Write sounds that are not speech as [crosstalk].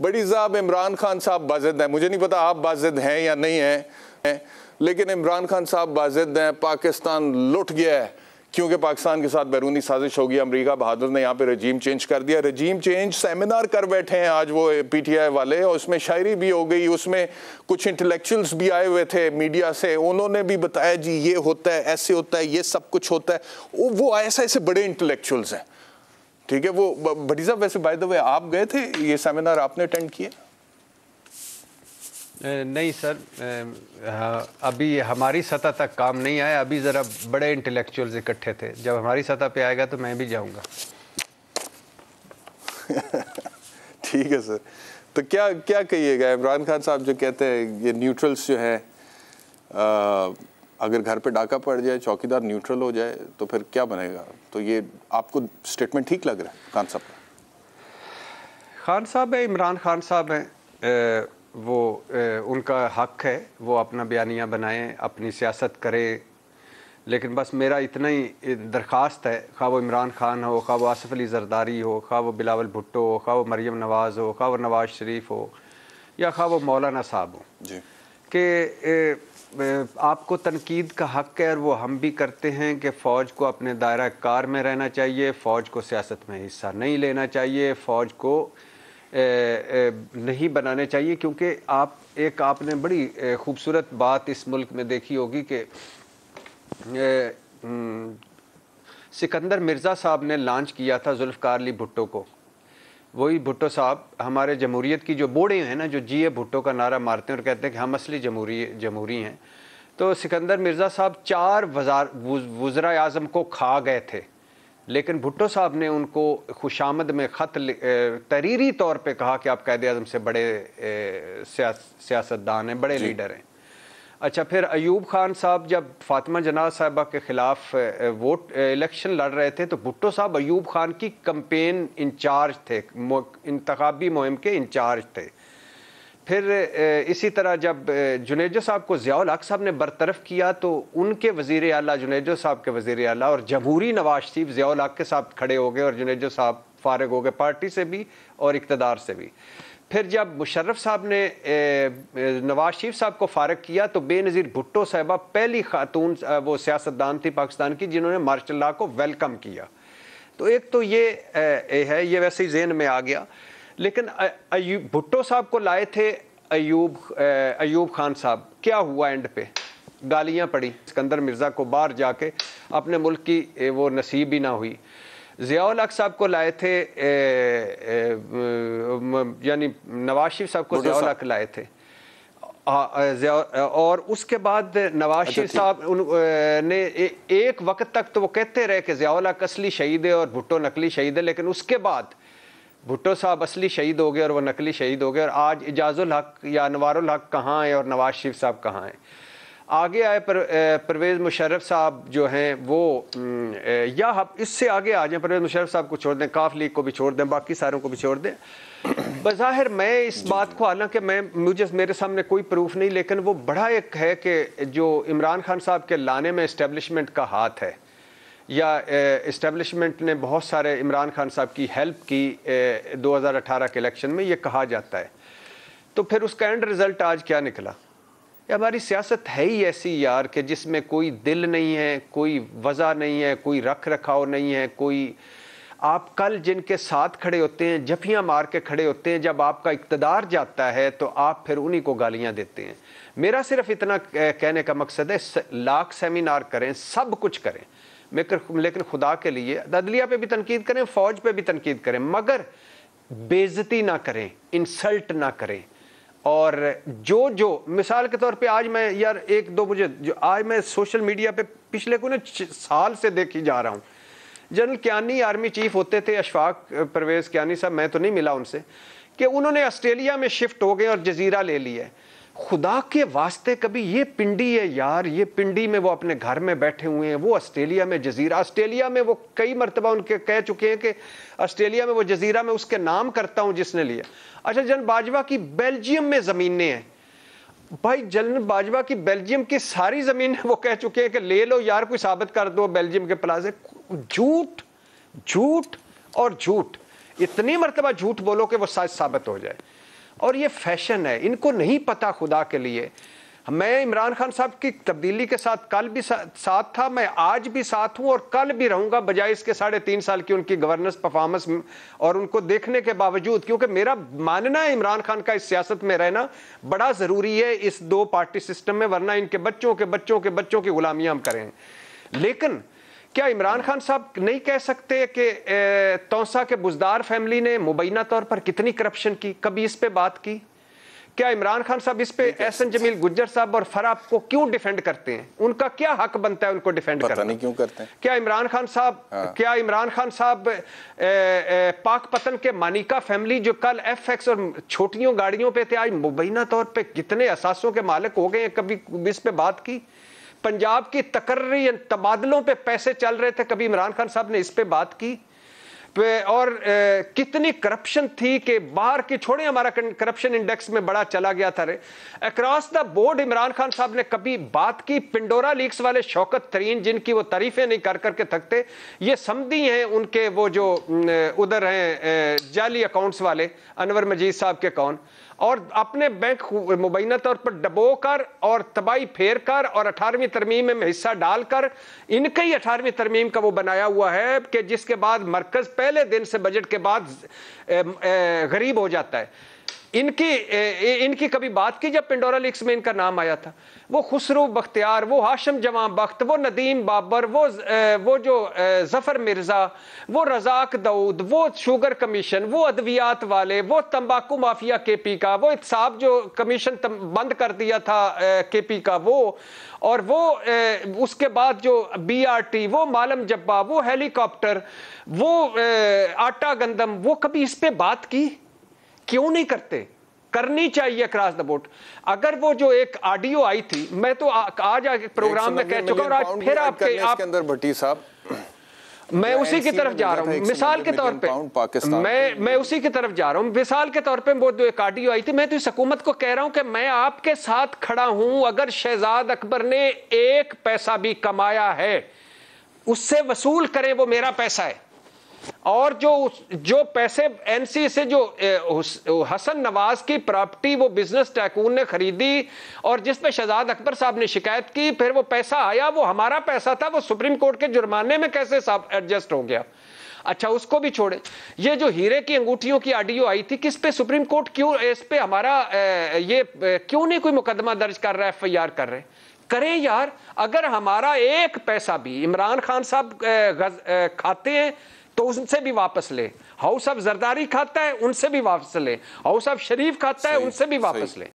बड़ी साहब इमरान खान साहब बाजिद हैं मुझे नहीं पता आप बाजिद हैं या नहीं हैं लेकिन इमरान खान साहब बाजिद हैं पाकिस्तान लुट गया है क्योंकि पाकिस्तान के साथ बैरूनी साजिश होगी अमेरिका बहादुर ने यहाँ पे रजीम चेंज कर दिया रजीम चेंज सेमिनार कर बैठे हैं आज वो पीटीआई वाले और उसमें शायरी भी हो गई उसमें कुछ इंटेलेक्चुअल्स भी आए हुए थे मीडिया से उन्होंने भी बताया जी ये होता है ऐसे होता है ये सब कुछ होता है वो ऐसे ऐसे बड़े इंटेलेक्चुअल्स हैं ठीक है वो भटी साहब वैसे बाय द वे आप गए थे ये सेमिनार आपने अटेंड किया नहीं सर हाँ, अभी हमारी सतह तक काम नहीं आया अभी ज़रा बड़े इंटेलेक्चुअल्स इकट्ठे थे जब हमारी सतह पे आएगा तो मैं भी जाऊंगा [laughs] ठीक है सर तो क्या क्या कहिएगा इमरान खान साहब जो कहते हैं ये न्यूट्रल्स जो हैं अगर घर पे डाका पड़ जाए चौकीदार न्यूट्रल हो जाए तो फिर क्या बनेगा तो ये आपको स्टेटमेंट ठीक लग रहा है खान साहब का खान साहब है इमरान खान साहब हैं वो ए, उनका हक है वो अपना बयानिया बनाएं अपनी सियासत करें लेकिन बस मेरा इतना ही दरख्वास्त है खा वो इमरान खान हो खा वो आसफ़ अली जरदारी हो खा वो बिलावल भुट्टो हो खा वो मरीम नवाज़ हो खा वो नवाज़ शरीफ हो या खा वो मौलाना साहब हो जी कि आपको तनकीद का हक है और वो हम भी करते हैं कि फ़ौज को अपने दायरा कार में रहना चाहिए फ़ौज को सियासत में हिस्सा नहीं लेना चाहिए फ़ौज को ए, ए, नहीं बनाने चाहिए क्योंकि आप एक आपने बड़ी खूबसूरत बात इस मुल्क में देखी होगी कि सिकंदर मिर्ज़ा साहब ने लॉन्च किया था जुल्फ़ार भुट्टो को वही भुट्टो साहब हमारे जमहूरीत की जो बोड़े हैं ना जो जी ए भुट्टो का नारा मारते हैं और कहते हैं कि हम असली जमहूरी जमहूरी हैं तो सिकंदर मिर्ज़ा साहब चार वजार वज़रा अजम को खा गए थे लेकिन भुट्टो साहब ने उनको खुशामद में ख़त तहरीरी तौर पर कहा कि आप कैद अजम से बड़े सियासतदान हैं बड़े लीडर हैं अच्छा फिर अयूब खान साहब जब फातिमा जनाज साहबा के ख़िलाफ़ वोट इलेक्शन लड़ रहे थे तो भुट्टो साहब अयूब खान की कंपेन इंचार्ज थे इंतबी मुहिम के इंचार्ज थे फिर इसी तरह जब जुनेजो साहब को ज़ियाल हक साहब ने बरतरफ किया तो उनके वज़ी अला जुनेजो साहब के वज़ी अला और जमहूरी नवाज शरीफ ज़ियाल हक के साथ खड़े हो गए और जुनेजो साहब फारग हो गए पार्टी से भी और इकतदार से भी फिर जब मुशर्रफ साहब ने नवाज शरीफ साहब को फारग किया तो बेनज़ीर भुट्टो साहबा पहली खातून वो सियासतदान थी पाकिस्तान की जिन्होंने मार्शल लॉ को वेलकम किया तो एक तो ये है ये वैसे ही जेन में आ गया लेकिन भुट्टो साहब को लाए थे अयूब अयूब खान साहब क्या हुआ एंड पे गालियाँ पड़ी सिकंदर मिर्ज़ा को बाहर जाके अपने मुल्क की वो नसीब ही ना हुई जियाउल हक साहब को लाए थे यानी नवाज शरीफ साहब को जियाउल लाए थे हाँ, और उसके बाद नवाज अच्छा, शरीफ साहब ने एक वक्त तक तो वो कहते रहे कि जियाउल असली शहीद है और भुट्टो नकली शहीद है लेकिन उसके बाद भुट्टो साहब असली शहीद हो गए और वह नकली शहीद हो गए और आज इजाज़ुल हक या अनवारुल हक कहाँ है और नवाज शरीफ साहब कहाँ हैं आगे आए पर, परवेज़ मुशरफ साहब जो हैं वो या आप इससे आगे आ जाएं परवेज़ मुशरफ साहब को छोड़ दें काफ लीग को भी छोड़ दें बाकी सारों को भी छोड़ दें [coughs] बज़ाहिर मैं इस बात को हालांकि मैं मुझे मेरे सामने कोई प्रूफ नहीं लेकिन वो बड़ा एक है कि जो इमरान खान साहब के लाने में इस्टेबलिशमेंट का हाथ है या इस्टेबलिशमेंट ने बहुत सारे इमरान खान साहब की हेल्प की दो हज़ार अठारह के इलेक्शन में ये कहा जाता है तो फिर उसका एंड रिज़ल्ट आज क्या निकला हमारी सियासत है ही ऐसी यार कि जिसमें कोई दिल नहीं है कोई वजह नहीं है कोई रख रखाव नहीं है कोई आप कल जिनके साथ खड़े होते हैं जफियाँ मार के खड़े होते हैं जब आपका इकतदार जाता है तो आप फिर उन्हीं को गालियाँ देते हैं मेरा सिर्फ इतना कहने का मकसद है लाख सेमिनार करें सब कुछ करें लेकिन खुदा के लिए अदलिया पे भी तनकीद करें फौज पे भी तनकीद करें मगर बेजती ना करें इंसल्ट ना करें और जो जो मिसाल के तौर पे आज मैं यार एक दो मुझे जो आज मैं सोशल मीडिया पे पिछले को ना साल से देखी जा रहा हूँ जनरल क्यानी आर्मी चीफ होते थे अशफाक परवेज़ क्यानी साहब मैं तो नहीं मिला उनसे कि उन्होंने ऑस्ट्रेलिया में शिफ्ट हो गए और जजीरा ले लिया है खुदा के वास्ते कभी ये पिंडी है यार ये पिंडी में वो अपने घर में बैठे हुए हैं वो ऑस्ट्रेलिया में जजीरा ऑस्ट्रेलिया में वो कई मरतबा उनके कह चुके हैं कि ऑस्ट्रेलिया में वो जजीरा में उसके नाम करता हूं जिसने लिया अच्छा जन बाजवा की बेल्जियम में जमीने हैं भाई जलन बाजवा की बेल्जियम की सारी ज़मीन वो कह चुके हैं कि ले लो यार कोई साबित कर दो बेल्जियम के प्लाजे झूठ झूठ और झूठ इतनी मरतबा झूठ बोलो कि वो साज साबित हो जाए और ये फैशन है इनको नहीं पता खुदा के लिए मैं इमरान खान साहब की तब्दीली के साथ कल भी साथ था मैं आज भी साथ हूँ और कल भी रहूँगा बजाय इसके साढ़े तीन साल की उनकी गवर्नेंस परफॉर्मेंस और उनको देखने के बावजूद क्योंकि मेरा मानना है इमरान खान का इस सियासत में रहना बड़ा ज़रूरी है इस दो पार्टी सिस्टम में वरना इनके बच्चों के बच्चों के बच्चों की गुलामियाँ हम करें लेकिन क्या इमरान खान साहब नहीं कह सकते कि तोसा के बुजदार फैमिली ने मुबैना तौर पर कितनी करप्शन की कभी इस पे बात की क्या इमरान खान साहब इस पे एहसन जमील गुज्जर साहब और फराब को क्यों डिफेंड करते हैं उनका क्या हक बनता है उनको डिफेंड करना? नहीं क्यों करते हैं क्या इमरान खान साहब हाँ। क्या इमरान खान साहब पाक पतन के मानिका फैमिली जो कल एफ एक्स और छोटियों गाड़ियों पे थे आज मुबैना तौर पर कितने असासों के मालिक हो गए कभी इस पे बात की पंजाब की तकर्री तबादलों पे पैसे चल रहे थे कभी इमरान खान साहब ने इस पे बात की और ए, कितनी करप्शन थी कि बाहर की छोड़े हमारा करप्शन इंडेक्स में बड़ा चला गया था रे across the board Imran Khan साहब ने कभी बात की पिंडोरा लीक्स वाले शौकत तरीन जिनकी वो तारीफें नहीं कर करके थकते ये समझी हैं उनके वो जो उधर हैं जाली अकाउंट्स वाले अनवर मजीद साहब के कौन और अपने बैंक मुबैना तौर पर डबोकर और तबाही फेर कर और अठारहवीं तरमीम में हिस्सा डालकर इनके ही अठारहवीं तरमीम का वो बनाया हुआ है कि जिसके बाद मरकज़ पहले दिन से बजट के बाद गरीब हो जाता है इनकी ए, इनकी कभी बात की जब पिंडोरा लीक्स में इनका नाम आया था वो खुसरो बख्तियार वो हाशम जवां बख्त वो नदीम बाबर वो वो जो जफ़र मिर्ज़ा वो रजाक दाऊद वो शुगर कमीशन वो अद्वियात वाले वो तंबाकू माफिया के पी का वो इतसाब जो कमीशन बंद कर दिया था के पी का वो और वो उसके बाद जो बी आर टी वो मालम जब्बा वो हेलीकॉप्टर वो आटा गंदम वो कभी इस पर बात की क्यों नहीं करते करनी चाहिए क्रॉस द बोर्ड अगर वो जो एक ऑडियो आई थी मैं तो आ, आज प्रोग्राम में कह चुका हूं आज फिर आपके अंदर भट्टी साहब मैं उसी की तरफ जा रहा हूं मिसाल के तौर पे मैं मैं उसी की तरफ जा रहा हूं मिसाल के तौर पे वो जो एक आडियो आई थी मैं तो इस हुकूमत को कह रहा हूं कि मैं आपके साथ खड़ा हूं अगर शहजाद अकबर ने एक पैसा भी कमाया है उससे वसूल करें वो मेरा पैसा है और जो जो पैसे एनसी से जो हसन नवाज की प्रॉपर्टी वो बिजनेस टैकून ने खरीदी और जिस पे शहजाद अकबर साहब ने शिकायत की फिर वो पैसा आया वो हमारा पैसा था वो सुप्रीम कोर्ट के जुर्माने में कैसे एडजस्ट हो गया अच्छा उसको भी छोड़े ये जो हीरे की अंगूठियों की आडियो आई थी किस पे सुप्रीम कोर्ट क्यों इस पे हमारा ये क्यों नहीं कोई मुकदमा दर्ज कर रहा है एफ कर रहे करें यार अगर हमारा एक पैसा भी इमरान खान साहब खाते हैं तो उनसे भी वापस ले हाउस ऑफ जरदारी खाता है उनसे भी वापस ले हाउस ऑफ शरीफ खाता है उनसे भी वापस ले